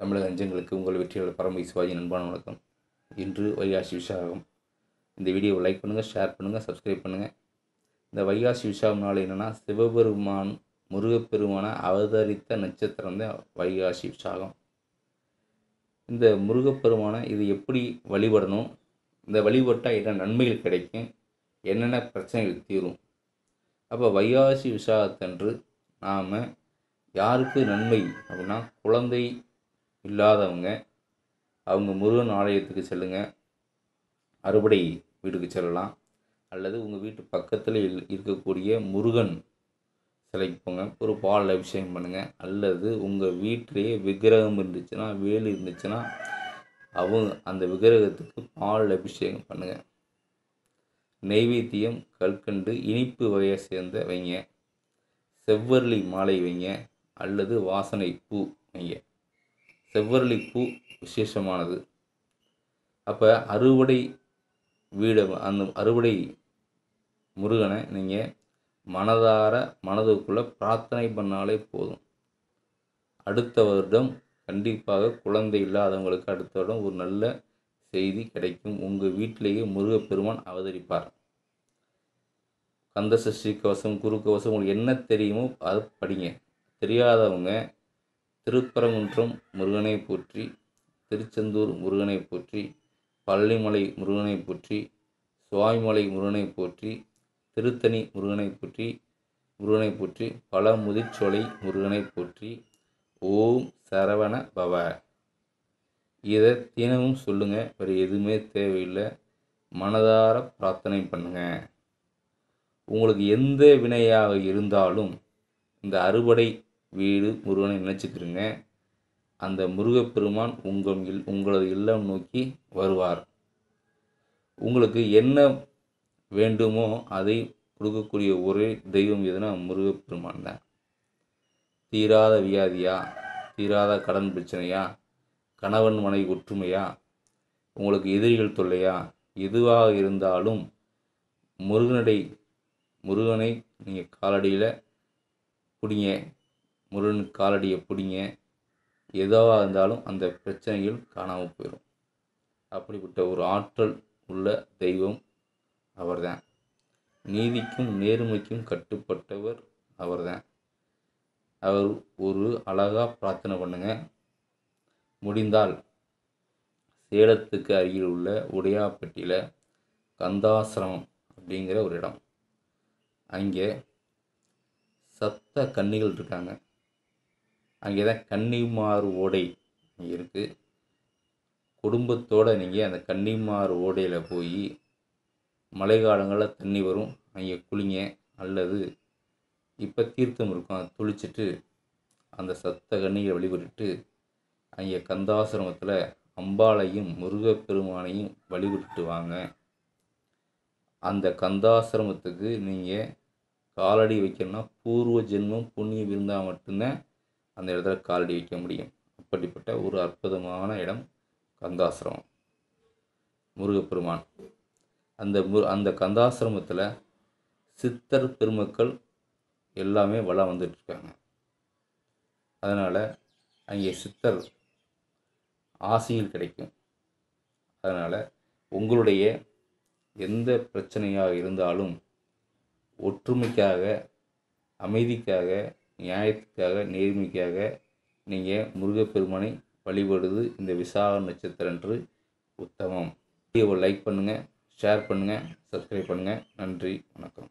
தமிழக அஞ்சங்களுக்கு உங்கள் வெற்றியாளர் பரம்பை சிவாஜி நண்பான வணக்கம் இன்று வைகாசி விசாகம் இந்த வீடியோவை லைக் பண்ணுங்கள் ஷேர் பண்ணுங்கள் சப்ஸ்கிரைப் பண்ணுங்கள் இந்த வைகாசி விசாகம் நாள் என்னென்னா சிவபெருமான் முருகப்பெருமான அவதரித்த நட்சத்திரம் தான் வைகாசி விசாகம் இந்த முருகப்பெருமானை இது எப்படி வழிபடணும் இந்த வழிபட்டால் என்ன நன்மைகள் கிடைக்கும் என்னென்ன பிரச்சனைகள் தீரும் அப்போ வைகாசி விசாகத்தன்று நாம் யாருக்கு நன்மை அப்படின்னா குழந்தை இல்லாதவங்க அவங்க முருகன் ஆலயத்துக்கு செல்லுங்கள் அறுபடை வீட்டுக்கு செல்லலாம் அல்லது உங்கள் வீட்டு பக்கத்தில் இருக்கக்கூடிய முருகன் சிலைக்கு போங்க ஒரு பால் அபிஷேகம் பண்ணுங்கள் அல்லது உங்கள் வீட்டிலேயே விக்கிரகம் இருந்துச்சுன்னா வேல் இருந்துச்சுன்னா அவங்க அந்த விக்கிரகத்துக்கு பால் அபிஷேகம் பண்ணுங்கள் நெய்வேத்தியம் கல்கண்டு இனிப்பு வகையை சேர்ந்த வைங்க செவ்வரளி மாலை வைங்க அல்லது வாசனை பூ வைங்க செவ்வரளி பூ விசேஷமானது அப்போ அறுவடை வீடு அந்த அறுவடை முருகனை நீங்கள் மனதார மனதுக்குள்ளே பிரார்த்தனை பண்ணாலே போதும் அடுத்த வருடம் கண்டிப்பாக குழந்தை இல்லாதவங்களுக்கு அடுத்த வருடம் ஒரு நல்ல செய்தி கிடைக்கும் உங்கள் வீட்டிலேயே முருகப்பெருமான் அவதரிப்பார் கந்தசஷ்டி கவசம் குரு கவசம் உங்களுக்கு என்ன தெரியுமோ அதை படிங்க தெரியாதவங்க திருப்பரங்குன்றம் முருகனை போற்றி திருச்செந்தூர் முருகனை போற்றி பழனிமலை முருகனை போற்றி சுவாய்மலை முருகனை போற்றி திருத்தணி முருகனை போற்றி முருகனை போற்றி பல முதிர்ச்சோலை முருகனை போற்றி ஓம் சரவண பவ இதை தினமும் சொல்லுங்கள் வேறு எதுவுமே தேவையில்லை மனதார பிரார்த்தனை பண்ணுங்கள் உங்களுக்கு எந்த வினையாக இருந்தாலும் இந்த அறுவடை வீடு முருகனை நினச்சிக்கிருங்க அந்த முருகப்பெருமான் உங்கள் இல் உங்களது இல்லம் நோக்கி வருவார் உங்களுக்கு என்ன வேண்டுமோ அதை கொடுக்கக்கூடிய ஒரே தெய்வம் எதுனா முருகப்பெருமான் தான் தீராத வியாதியா தீராத கடன் பிரச்சனையா கணவன் மனை ஒற்றுமையா உங்களுக்கு எதிரிகள் தொல்லையா எதுவாக இருந்தாலும் முருகனடை முருகனை நீங்கள் காலடியில் குடிங்க முருகன் காலடியை பிடிங்க எதுவாக இருந்தாலும் அந்த பிரச்சனைகள் காணாமல் போயிடும் அப்படிப்பட்ட ஒரு ஆற்றல் உள்ள தெய்வம் அவர்தான் நீதிக்கும் நேர்மைக்கும் கட்டுப்பட்டவர் அவர்தான் அவர் ஒரு அழகாக பிரார்த்தனை பண்ணுங்க முடிந்தால் சேலத்துக்கு அருகில் உள்ள உடையாப்பட்டியில் கந்தாசிரமம் அப்படிங்கிற ஒரு இடம் அங்கே சத்த கன்னிகள் இருக்காங்க அங்கே தான் கன்னிமார் ஓடை இருக்குது குடும்பத்தோடு நீங்கள் அந்த கன்னிமார் ஓடையில் போய் மழை காலங்களில் தண்ணி வரும் அங்கே குளிங்க அல்லது இப்போ தீர்த்தம் இருக்கும் அதை துளிச்சிட்டு அந்த சத்த கண்ணியை வழிபட்டுட்டு அங்கே கந்தாசிரமத்தில் அம்பாளையும் முருகப்பெருமானையும் வழிபட்டு வாங்க அந்த கந்தாசிரமத்துக்கு நீங்கள் காலடி வைக்கணும்னா பூர்வ ஜென்மம் புண்ணியம் இருந்தால் மட்டும்தான் அந்த இடத்துல காலடி வைக்க முடியும் அப்படிப்பட்ட ஒரு அற்புதமான இடம் கந்தாசிரமம் முருகப்பெருமான் அந்த மு அந்த கந்தாசிரமத்தில் சித்தர் பெருமக்கள் எல்லாமே வளம் வந்துட்டுருக்காங்க அதனால் அங்கே சித்தர் ஆசையில் கிடைக்கும் அதனால் உங்களுடைய எந்த பிரச்சனையாக இருந்தாலும் ஒற்றுமைக்காக அமைதிக்காக நியாயத்துக்காக நேர்மைக்காக நீங்கள் முருகப்பெருமானை வழிபடுது இந்த விசாக நட்சத்திரம் என்று உத்தமம் வீடியோவை லைக் பண்ணுங்கள் ஷேர் பண்ணுங்கள் சப்ஸ்கிரைப் பண்ணுங்கள் நன்றி வணக்கம்